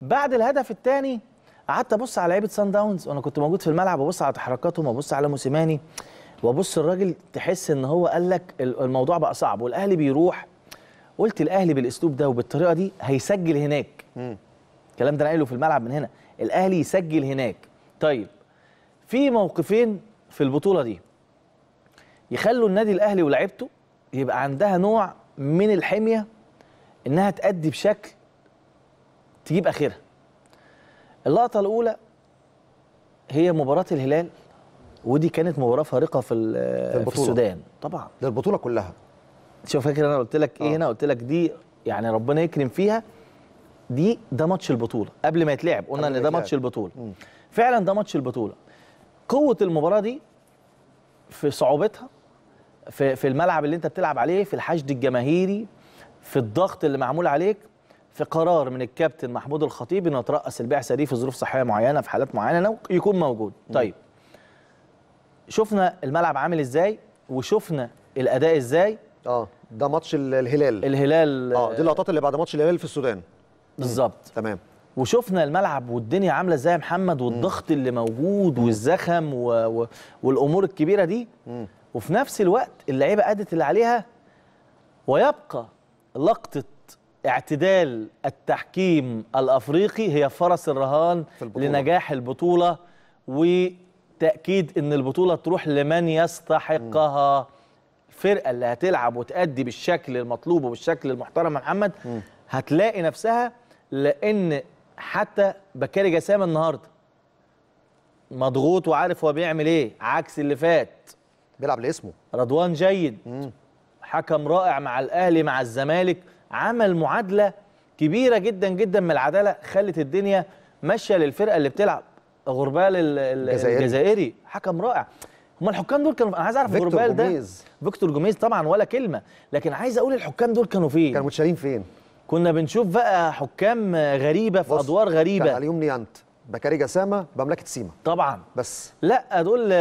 بعد الهدف الثاني قعدت ابص على لعيبه سان داونز وانا كنت موجود في الملعب ابص على تحركاتهم وابص على موسيماني وابص الراجل تحس ان هو قال لك الموضوع بقى صعب والاهلي بيروح قلت الاهلي بالاسلوب ده وبالطريقه دي هيسجل هناك الكلام ده انا قايله في الملعب من هنا الاهلي يسجل هناك طيب في موقفين في البطوله دي يخلوا النادي الاهلي ولاعيبته يبقى عندها نوع من الحميه انها تأدي بشكل تجيب اخرها اللقطه الاولى هي مباراه الهلال ودي كانت مباراه فارقه في, في السودان طبعا ده البطوله كلها شوف فاكر انا قلت لك ايه آه. هنا قلت لك دي يعني ربنا يكرم فيها دي ده ماتش البطوله قبل ما يتلعب قلنا ان ده ماتش البطوله م. فعلا ده ماتش البطوله قوه المباراه دي في صعوبتها في في الملعب اللي انت بتلعب عليه في الحشد الجماهيري في الضغط اللي معمول عليك في قرار من الكابتن محمود الخطيب انه يترأس البعثه دي في ظروف صحيه معينه في حالات معينه يكون موجود طيب شفنا الملعب عامل ازاي وشفنا الاداء ازاي اه ده ماتش الهلال الهلال اه دي اللقطات اللي بعد ماتش الهلال في السودان بالظبط تمام وشفنا الملعب والدنيا عامله ازاي يا محمد والضغط اللي موجود والزخم و... و... والامور الكبيره دي وفي نفس الوقت اللعيبه ادت اللي عليها ويبقى لقطه اعتدال التحكيم الافريقي هي فرس الرهان البطولة. لنجاح البطوله وتاكيد ان البطوله تروح لمن يستحقها الفرقه اللي هتلعب وتادي بالشكل المطلوب وبالشكل المحترم محمد م. هتلاقي نفسها لان حتى بكاري جسام النهارده مضغوط وعارف هو بيعمل ايه عكس اللي فات بيلعب لاسمه رضوان جيد مم. حكم رائع مع الاهلي مع الزمالك عمل معادله كبيره جدا جدا من العداله خلت الدنيا ماشيه للفرقه اللي بتلعب غربال الجزائري, الجزائري. حكم رائع هما الحكام دول كانوا انا عايز اعرف غربال ده فيكتور جوميز طبعا ولا كلمه لكن عايز اقول الحكام دول كانوا فين كانوا متشالين فين كنا بنشوف بقى حكام غريبه في ادوار غريبه كان عليهم نيانت بكاري جسامه بمملكه سيما طبعا بس لا دول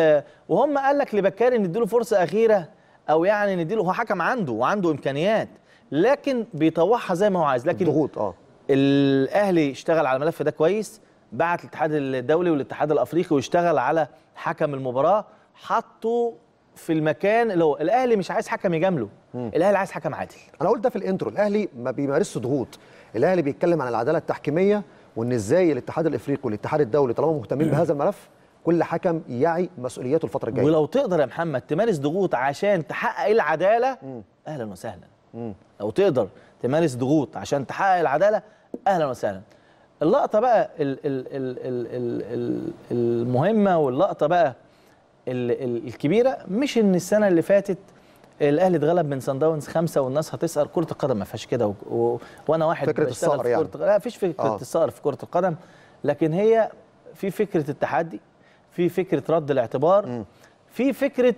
وهم قال لك لبكاري نديله فرصه اخيره او يعني نديله هو حكم عنده وعنده امكانيات لكن بيطوعها زي ما هو عايز لكن الضغوط اه الاهلي اشتغل على الملف ده كويس بعت الاتحاد الدولي والاتحاد الافريقي واشتغل على حكم المباراه حطه في المكان اللي هو الاهلي مش عايز حكم يجامله الاهلي عايز حكم عادل انا قلت ده في الانترو الاهلي ما بيمارسش ضغوط الاهلي بيتكلم عن العداله التحكيميه وان ازاي الاتحاد الافريقي والاتحاد الدولي طالما مهتمين بهذا الملف كل حكم يعي مسؤولياته الفتره الجايه ولو تقدر يا محمد تمارس ضغوط عشان تحقق العداله اهلا وسهلا او تقدر تمارس ضغوط عشان تحقق العداله اهلا وسهلا اللقطه بقى الـ الـ الـ الـ الـ المهمه واللقطه بقى الـ الـ الكبيره مش ان السنه اللي فاتت الاهلي اتغلب من سان داونز خمسه والناس هتسأل كره القدم ما فيهاش كده وانا واحد فكره الصقر يعني يعني لا فيش فكره آه. الصقر في كره القدم لكن هي في فكره التحدي في فكره رد الاعتبار م. في فكره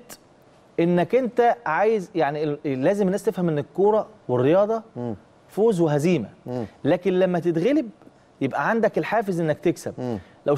انك انت عايز يعني لازم الناس تفهم ان الكوره والرياضه فوز وهزيمه لكن لما تتغلب يبقى عندك الحافز انك تكسب لو